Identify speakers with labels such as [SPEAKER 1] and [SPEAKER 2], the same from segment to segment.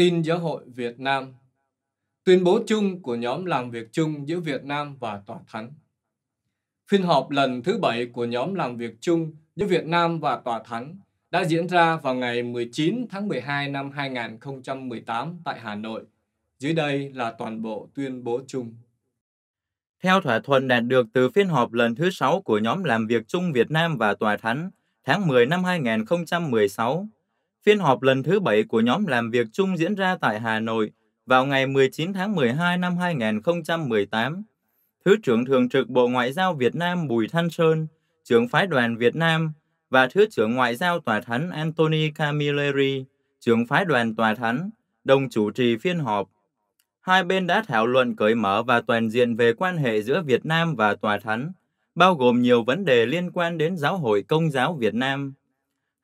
[SPEAKER 1] Tin Giáo hội Việt Nam Tuyên bố chung của nhóm làm việc chung giữa Việt Nam và Tòa Thánh Phiên họp lần thứ bảy của nhóm làm việc chung giữa Việt Nam và Tòa Thánh đã diễn ra vào ngày 19 tháng 12 năm 2018 tại Hà Nội. Dưới đây là toàn bộ tuyên bố chung.
[SPEAKER 2] Theo thỏa thuận đạt được từ phiên họp lần thứ 6 của nhóm làm việc chung Việt Nam và Tòa Thánh tháng 10 năm 2016, Phiên họp lần thứ 7 của nhóm làm việc chung diễn ra tại Hà Nội vào ngày 19 tháng 12 năm 2018. Thứ trưởng Thường trực Bộ Ngoại giao Việt Nam Bùi Thanh Sơn, trưởng phái đoàn Việt Nam và Thứ trưởng Ngoại giao Tòa Thánh Anthony Camilleri, trưởng phái đoàn Tòa Thánh, đồng chủ trì phiên họp. Hai bên đã thảo luận cởi mở và toàn diện về quan hệ giữa Việt Nam và Tòa Thánh, bao gồm nhiều vấn đề liên quan đến Giáo hội Công giáo Việt Nam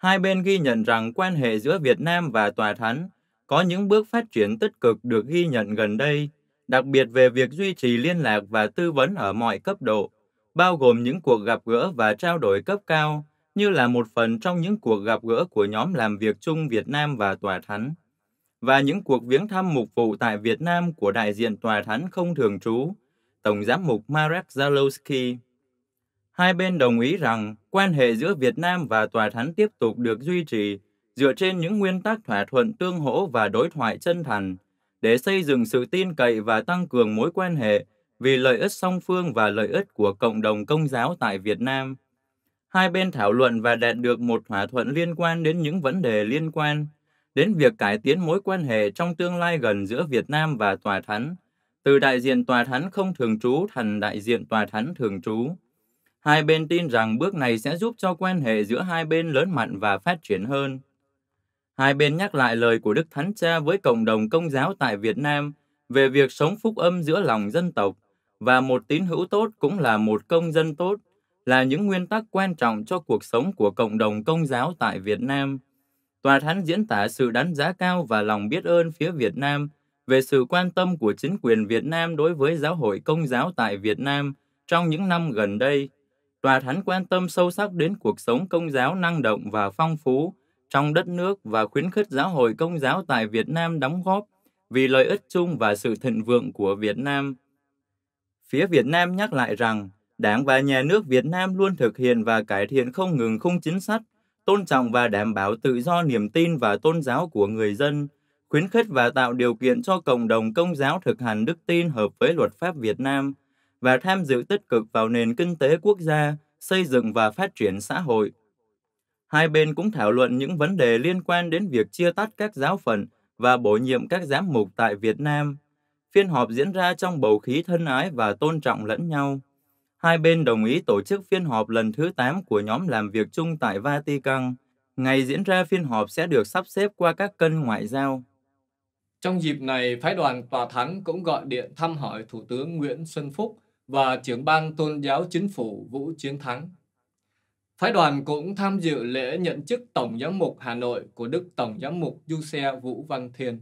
[SPEAKER 2] hai bên ghi nhận rằng quan hệ giữa Việt Nam và Tòa Thánh có những bước phát triển tích cực được ghi nhận gần đây, đặc biệt về việc duy trì liên lạc và tư vấn ở mọi cấp độ, bao gồm những cuộc gặp gỡ và trao đổi cấp cao, như là một phần trong những cuộc gặp gỡ của nhóm làm việc chung Việt Nam và Tòa Thánh, và những cuộc viếng thăm mục vụ tại Việt Nam của đại diện Tòa Thánh không thường trú, Tổng giám mục Marek Zalowski. Hai bên đồng ý rằng quan hệ giữa Việt Nam và tòa thánh tiếp tục được duy trì dựa trên những nguyên tắc thỏa thuận tương hỗ và đối thoại chân thành để xây dựng sự tin cậy và tăng cường mối quan hệ vì lợi ích song phương và lợi ích của cộng đồng công giáo tại Việt Nam. Hai bên thảo luận và đạt được một thỏa thuận liên quan đến những vấn đề liên quan đến việc cải tiến mối quan hệ trong tương lai gần giữa Việt Nam và Tòa Thánh, từ đại diện Tòa Thánh không thường trú thành đại diện Tòa Thánh thường trú. Hai bên tin rằng bước này sẽ giúp cho quan hệ giữa hai bên lớn mạnh và phát triển hơn. Hai bên nhắc lại lời của Đức Thánh Cha với cộng đồng công giáo tại Việt Nam về việc sống phúc âm giữa lòng dân tộc và một tín hữu tốt cũng là một công dân tốt là những nguyên tắc quan trọng cho cuộc sống của cộng đồng công giáo tại Việt Nam. Tòa Thánh diễn tả sự đánh giá cao và lòng biết ơn phía Việt Nam về sự quan tâm của chính quyền Việt Nam đối với giáo hội công giáo tại Việt Nam trong những năm gần đây tòa thánh quan tâm sâu sắc đến cuộc sống công giáo năng động và phong phú trong đất nước và khuyến khích giáo hội công giáo tại Việt Nam đóng góp vì lợi ích chung và sự thịnh vượng của Việt Nam. Phía Việt Nam nhắc lại rằng, Đảng và Nhà nước Việt Nam luôn thực hiện và cải thiện không ngừng khung chính sách, tôn trọng và đảm bảo tự do niềm tin và tôn giáo của người dân, khuyến khích và tạo điều kiện cho cộng đồng công giáo thực hành đức tin hợp với luật pháp Việt Nam – và tham dự tích cực vào nền kinh tế quốc gia, xây dựng và phát triển xã hội. Hai bên cũng thảo luận những vấn đề liên quan đến việc chia tách các giáo phận và bổ nhiệm các giám mục tại Việt Nam. Phiên họp diễn ra trong bầu khí thân ái và tôn trọng lẫn nhau. Hai bên đồng ý tổ chức phiên họp lần thứ 8 của nhóm làm việc chung tại Vatican. Ngày diễn ra phiên họp sẽ được sắp xếp qua các kênh ngoại giao.
[SPEAKER 1] Trong dịp này, phái đoàn tòa thánh cũng gọi điện thăm hỏi Thủ tướng Nguyễn Xuân Phúc và trưởng ban tôn giáo chính phủ Vũ Chiến Thắng. Phái đoàn cũng tham dự lễ nhận chức Tổng giám mục Hà Nội của Đức Tổng giám mục Du Xe Vũ Văn Thiên.